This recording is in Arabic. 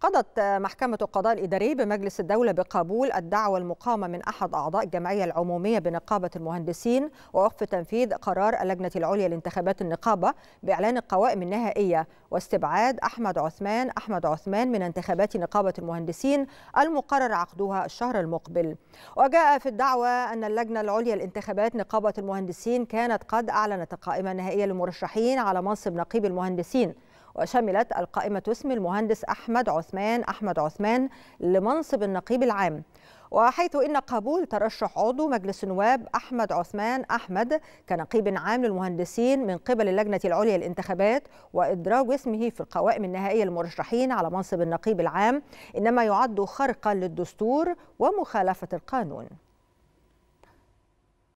قضت محكمة القضاء الإداري بمجلس الدولة بقبول الدعوة المقامة من أحد أعضاء الجمعية العمومية بنقابة المهندسين ووقف تنفيذ قرار اللجنة العليا لانتخابات النقابة بإعلان القوائم النهائية واستبعاد أحمد عثمان أحمد عثمان من انتخابات نقابة المهندسين المقرر عقدها الشهر المقبل وجاء في الدعوة أن اللجنة العليا لانتخابات نقابة المهندسين كانت قد أعلنت القائمة النهائية للمرشحين على منصب نقيب المهندسين وشملت القائمة اسم المهندس أحمد عثمان أحمد عثمان لمنصب النقيب العام وحيث إن قبول ترشح عضو مجلس النواب أحمد عثمان أحمد كنقيب عام للمهندسين من قبل اللجنة العليا للانتخابات وإدراج اسمه في القوائم النهائية للمرشحين على منصب النقيب العام إنما يعد خرقا للدستور ومخالفة القانون